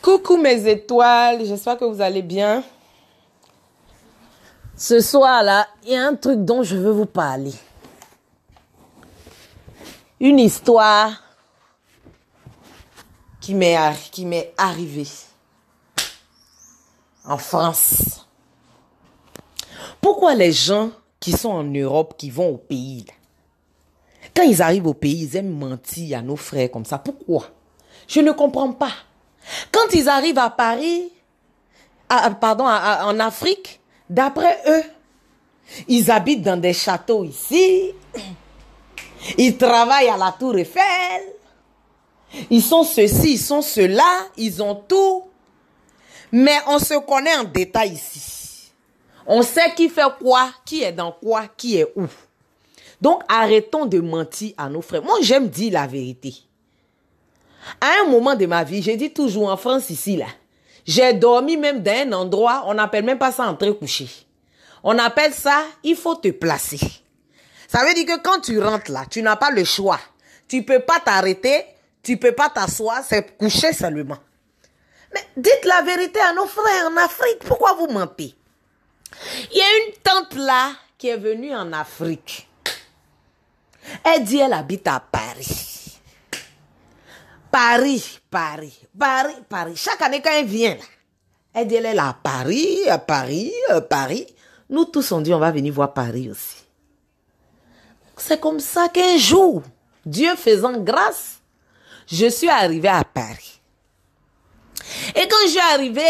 Coucou mes étoiles, j'espère que vous allez bien. Ce soir là, il y a un truc dont je veux vous parler. Une histoire qui m'est arrivée en France. Pourquoi les gens qui sont en Europe, qui vont au pays, quand ils arrivent au pays, ils aiment mentir à nos frères comme ça. Pourquoi Je ne comprends pas. Quand ils arrivent à Paris, pardon, en Afrique, d'après eux, ils habitent dans des châteaux ici. Ils travaillent à la Tour Eiffel. Ils sont ceci, ils sont cela, ils ont tout. Mais on se connaît en détail ici. On sait qui fait quoi, qui est dans quoi, qui est où. Donc arrêtons de mentir à nos frères. Moi, j'aime dire la vérité. À un moment de ma vie, j'ai dit toujours en France ici, là, j'ai dormi même dans un endroit, on n'appelle même pas ça entrer coucher. On appelle ça, il faut te placer. Ça veut dire que quand tu rentres là, tu n'as pas le choix. Tu peux pas t'arrêter, tu peux pas t'asseoir, c'est coucher seulement. Mais dites la vérité à nos frères en Afrique, pourquoi vous mentez il y a une tante là qui est venue en Afrique. Elle dit elle habite à Paris. Paris, Paris, Paris, Paris. Chaque année quand elle vient, elle dit elle est là à Paris, à Paris, à Paris. Nous tous on dit on va venir voir Paris aussi. C'est comme ça qu'un jour, Dieu faisant grâce, je suis arrivée à Paris. Et quand je suis arrivée,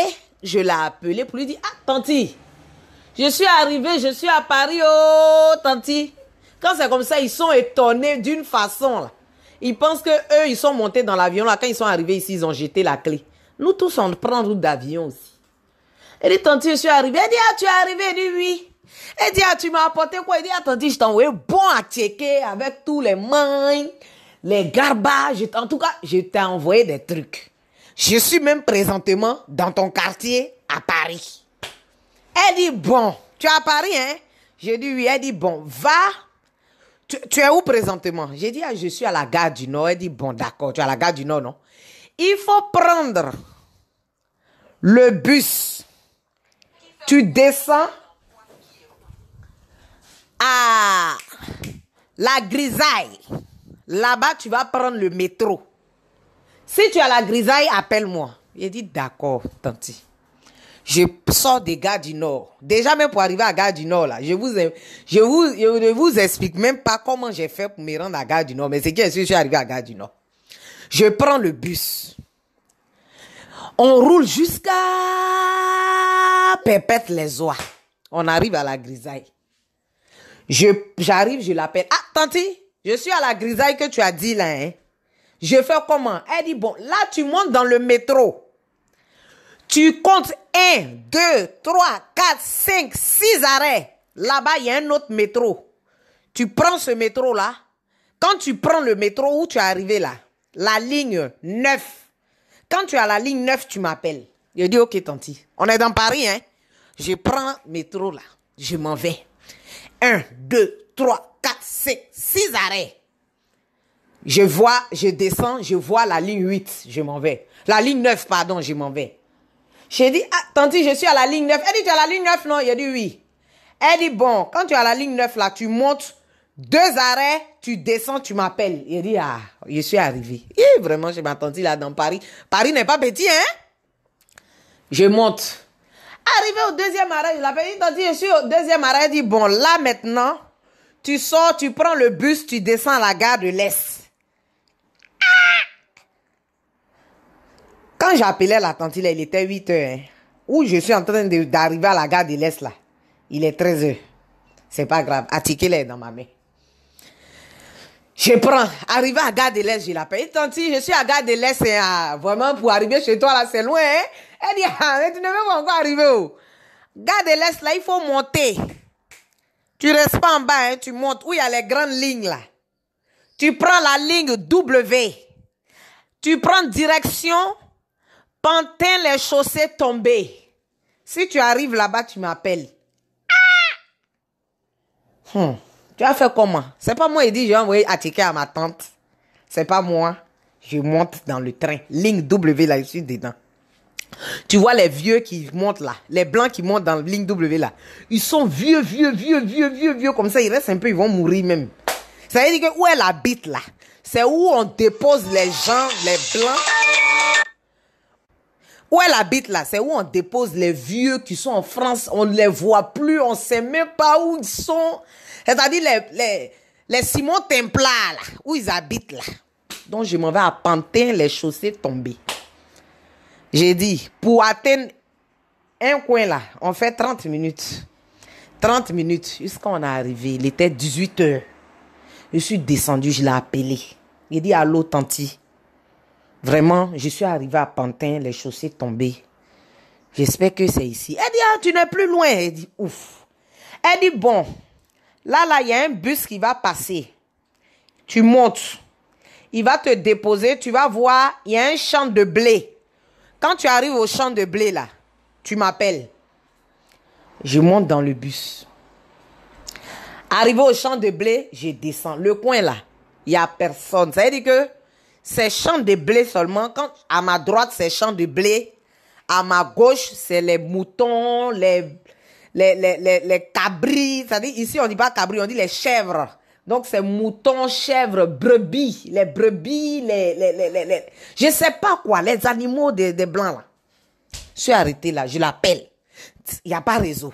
je l'ai appelée pour lui dire, ah, tanti, je suis arrivé, je suis à Paris, oh, tanti. Quand c'est comme ça, ils sont étonnés d'une façon. Là. Ils pensent que eux, ils sont montés dans l'avion. Là, quand ils sont arrivés ici, ils ont jeté la clé. Nous tous, on prend route d'avion aussi. Elle dit, tanti, je suis arrivé. »« Elle dit, ah, tu es arrivé, Elle dit, Elle dit, ah, tu m'as apporté quoi? Elle dit, ah, tanti, je t'ai envoyé bon à avec tous les mains, les garbages. En tout cas, je t'ai envoyé des trucs. Je suis même présentement dans ton quartier à Paris. Elle dit, bon, tu es à Paris, hein? J'ai dit, oui. Elle dit, bon, va. Tu, es où présentement? J'ai dit, ah, je suis à la gare du Nord. Elle dit, bon, d'accord, tu es à la gare du Nord, non? Il faut prendre le bus. Tu descends à la grisaille. Là-bas, tu vas prendre le métro. Si tu à la grisaille, appelle-moi. Il dit, d'accord, tanti je sors des gars du Nord. Déjà, même pour arriver à Gare du Nord, là, je vous, je vous, ne vous explique même pas comment j'ai fait pour me rendre à Gare du Nord, mais c'est que je suis arrivé à Gare du Nord. Je prends le bus. On roule jusqu'à Pépette les oies. On arrive à la grisaille. Je, j'arrive, je l'appelle. Ah, Tanti, je suis à la grisaille que tu as dit là, hein. Je fais comment? Elle dit, bon, là, tu montes dans le métro. Tu comptes 1, 2, 3, 4, 5, 6 arrêts. Là-bas, il y a un autre métro. Tu prends ce métro-là. Quand tu prends le métro où tu es arrivé là, la ligne 9. Quand tu as la ligne 9, tu m'appelles. Je dis, ok, tanti, on est dans Paris, hein. Je prends métro là. Je m'en vais. 1, 2, 3, 4, 5, 6 arrêts. Je vois, je descends, je vois la ligne 8, je m'en vais. La ligne 9, pardon, je m'en vais. J'ai dit, ah, je suis à la ligne 9. Elle dit, tu es à la ligne 9, non? Il a dit oui. Elle dit, bon, quand tu es à la ligne 9, là, tu montes deux arrêts, tu descends, tu m'appelles. Il dit, ah, je suis arrivé. Et vraiment, je m'attendais là dans Paris. Paris n'est pas petit, hein? Je monte. Arrivé au deuxième arrêt, je l'appelle. dit je suis au deuxième arrêt. Elle dit, bon, là maintenant, tu sors, tu prends le bus, tu descends à la gare de l'Est. Quand j'appelais la tante, il était 8 heures. Hein. où je suis en train d'arriver à la gare de l'Est, là. Il est 13 heures. C'est pas grave. Attiquez est dans ma main. Je prends. Arrivé à Gare de l'Est, je l'appelle. Tante, je suis à Gare de l'Est. Hein, vraiment, pour arriver chez toi, là, c'est loin. Hein. Elle dit, ah, tu ne veux pas encore arriver. Oh. Gare de l'Est, là, il faut monter. Tu restes pas en bas, tu montes. Où il y a les grandes lignes, là. Tu prends la ligne W. Tu prends direction Pantin les chaussées tombées. Si tu arrives là-bas, tu m'appelles. Ah! Hmm. tu as fait comment C'est pas moi, il dit, j'ai envoyé ticket à ma tante. C'est pas moi. Je monte dans le train. Ligne W, là, je suis dedans. Tu vois les vieux qui montent là, les blancs qui montent dans ligne W là. Ils sont vieux, vieux, vieux, vieux, vieux, vieux, comme ça, ils restent un peu, ils vont mourir même. Ça veut dire que où elle habite là, c'est où on dépose les gens, les blancs. Où elle habite là, c'est où on dépose les vieux qui sont en France, on ne les voit plus, on ne sait même pas où ils sont. C'est-à-dire les, les, les Simon Templar là, où ils habitent là. Donc je m'en vais à Pantin, les chaussées tombées. J'ai dit, pour atteindre un coin là, on fait 30 minutes. 30 minutes, jusqu'à on est arrivé, il était 18 heures. Je suis descendu, je l'ai appelé. Il dit, allô, Tanti. Vraiment, je suis arrivée à Pantin, les chaussées tombées. J'espère que c'est ici. Elle dit, ah, tu n'es plus loin. Elle dit, ouf. Elle dit, bon, là, là, il y a un bus qui va passer. Tu montes. Il va te déposer. Tu vas voir, il y a un champ de blé. Quand tu arrives au champ de blé, là, tu m'appelles. Je monte dans le bus. Arrivé au champ de blé, je descends. Le coin, là, il n'y a personne. Ça veut dire que c'est champ de blé seulement. Quand à ma droite, c'est champ de blé. À ma gauche, c'est les moutons, les, les, les, les, cabris. C'est-à-dire, ici, on dit pas cabris, on dit les chèvres. Donc, c'est moutons, chèvres, brebis. Les brebis, les, les, les, Je sais pas quoi, les animaux des blancs, là. Je suis arrêté, là, je l'appelle. Il n'y a pas réseau.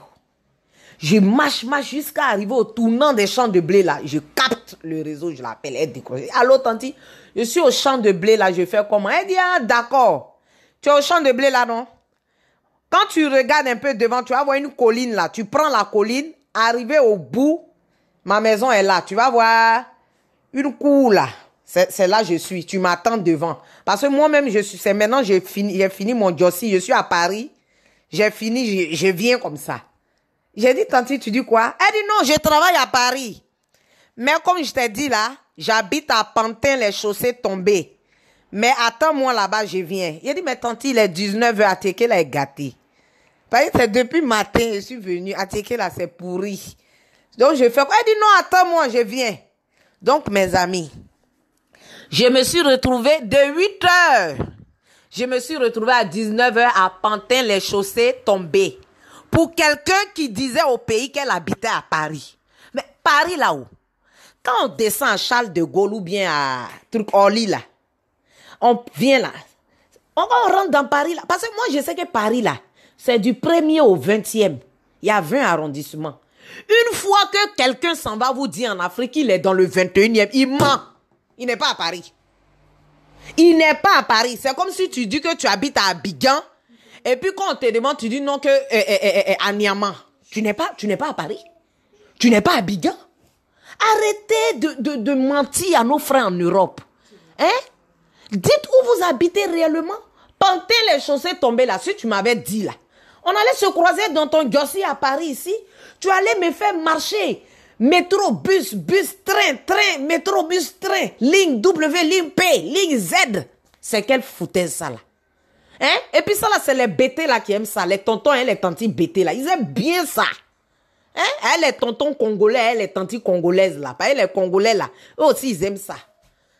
Je marche, marche jusqu'à arriver au tournant des champs de blé là. Je capte le réseau, je l'appelle, elle décroche. Allô, Tanti, je suis au champ de blé là, je fais comment Elle dit, ah, d'accord. Tu es au champ de blé là, non Quand tu regardes un peu devant, tu vas voir une colline là. Tu prends la colline, arrivé au bout, ma maison est là. Tu vas voir une cour là. C'est là je suis. Tu m'attends devant. Parce que moi-même, je suis. C'est maintenant j'ai fini, j'ai fini mon jossi. Je suis à Paris. J'ai fini. je viens comme ça. J'ai dit, Tanti, tu dis quoi Elle dit, non, je travaille à Paris. Mais comme je t'ai dit là, j'habite à Pantin, les chaussées tombées. Mais attends-moi là-bas, je viens. Il dit, mais Tanti, il est 19h, Atiké, là est gâté. C'est depuis matin, je suis venue, Atiké, là, c'est pourri. Donc, je fais quoi Elle dit, non, attends-moi, je viens. Donc, mes amis, je me suis retrouvée de 8h. Je me suis retrouvée à 19h à Pantin, les chaussées tombées. Pour quelqu'un qui disait au pays qu'elle habitait à Paris. Mais Paris là-haut. Quand on descend à Charles de Gaulle ou bien à truc Orly là, on vient là. On, rentre dans Paris là. Parce que moi je sais que Paris là, c'est du 1 au 20e. Il y a 20 arrondissements. Une fois que quelqu'un s'en va vous dire en Afrique qu'il est dans le 21e, il ment. Il n'est pas à Paris. Il n'est pas à Paris. C'est comme si tu dis que tu habites à Bigan. Et puis quand on te demande, tu dis non que eh, eh, eh, eh à Niama. Tu n'es pas, tu n'es pas à Paris. Tu n'es pas à Bigan. Arrêtez de, mentir à nos frères en Europe. Hein? Dites où vous habitez réellement. Pentez les chaussées tombées là. Si tu m'avais dit là, on allait se croiser dans ton gossier à Paris ici. Tu allais me faire marcher. Métro, bus, bus, train, train, métro, bus, train, ligne W, ligne P, ligne Z. C'est quelle foutaise ça là? Hein? Et puis ça là, c'est les bêtés là qui aiment ça. Les tontons et les tantis bêtés là. Ils aiment bien ça. Hein? Elle eh, est tonton congolais, elle eh, est tanti congolaise là. Pas elle est congolais là. Eux aussi, ils aiment ça.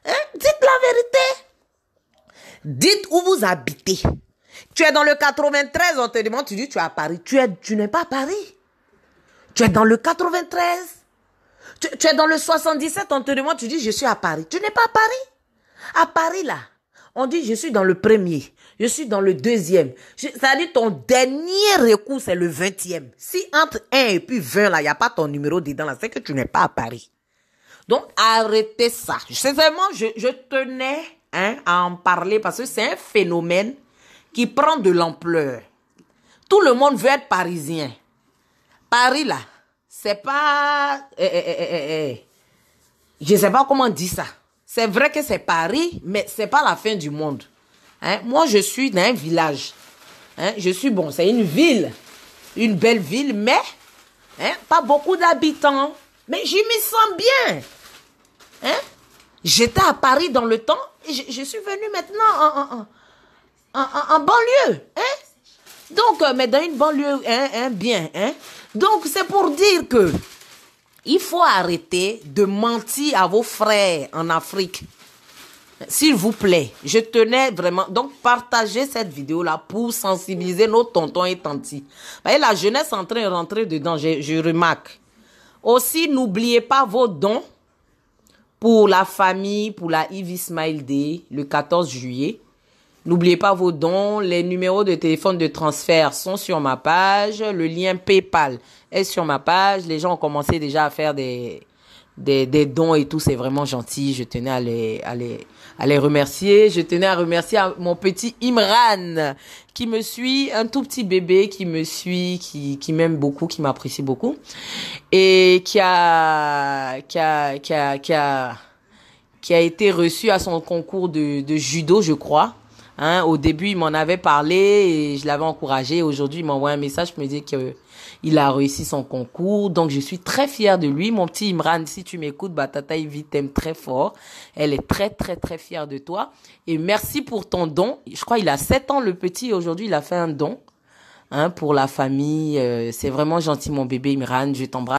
Hein? Dites la vérité. Dites où vous habitez. Tu es dans le 93, on te demande, tu dis tu es à Paris. Tu tu n'es pas à Paris. Tu es dans le 93. Tu, tu, es dans le 77, on te demande, tu dis je suis à Paris. Tu n'es pas à Paris. À Paris là, on dit je suis dans le premier. Je suis dans le deuxième. ça dit ton dernier recours, c'est le vingtième. Si entre 1 et puis 20, là, il n'y a pas ton numéro dedans, c'est que tu n'es pas à Paris. Donc, arrêtez ça. C'est vraiment, je, tenais hein, à en parler parce que c'est un phénomène qui prend de l'ampleur. Tout le monde veut être parisien. Paris, là, c'est pas... Eh, eh, eh, je ne sais pas comment on dit ça. C'est vrai que c'est Paris, mais c'est pas la fin du monde. Hein? Moi, je suis dans un village. Hein? Je suis bon, c'est une ville. Une belle ville, mais hein, pas beaucoup d'habitants. Mais je me sens bien. J'étais à Paris dans le temps et je, suis venue maintenant en, banlieue. Donc, euh, mais dans une banlieue, hein, bien. Donc, c'est pour dire que il faut arrêter de mentir à vos frères en Afrique. S'il vous plaît, je tenais vraiment. Donc, partagez cette vidéo-là pour sensibiliser nos tontons et tantis. Vous la jeunesse en train de rentrer dedans, je, remarque. Aussi, n'oubliez pas vos dons pour la famille, pour la Yves Smile Day, le 14 juillet. N'oubliez pas vos dons. Les numéros de téléphone de transfert sont sur ma page. Le lien PayPal est sur ma page. Les gens ont commencé déjà à faire des, des, des dons et tout, c'est vraiment gentil. Je tenais à les, à les, à les remercier. Je tenais à remercier mon petit Imran qui me suit, un tout petit bébé qui me suit, qui, qui m'aime beaucoup, qui m'apprécie beaucoup et qui a, qui a, qui a, qui a, qui a été reçu à son concours de, de judo, je crois. Hein, au début, il m'en avait parlé et je l'avais encouragé. Aujourd'hui, il m'envoie un message pour me dire qu'il a réussi son concours. Donc, je suis très fière de lui. Mon petit Imran, si tu m'écoutes, bah, Tata Ivy t'aime très fort. Elle est très, très, très fière de toi. Et merci pour ton don. Je crois qu'il a 7 ans, le petit, aujourd'hui, il a fait un don hein, pour la famille. Euh, c'est vraiment gentil, mon bébé Imran. Je t'embrasse.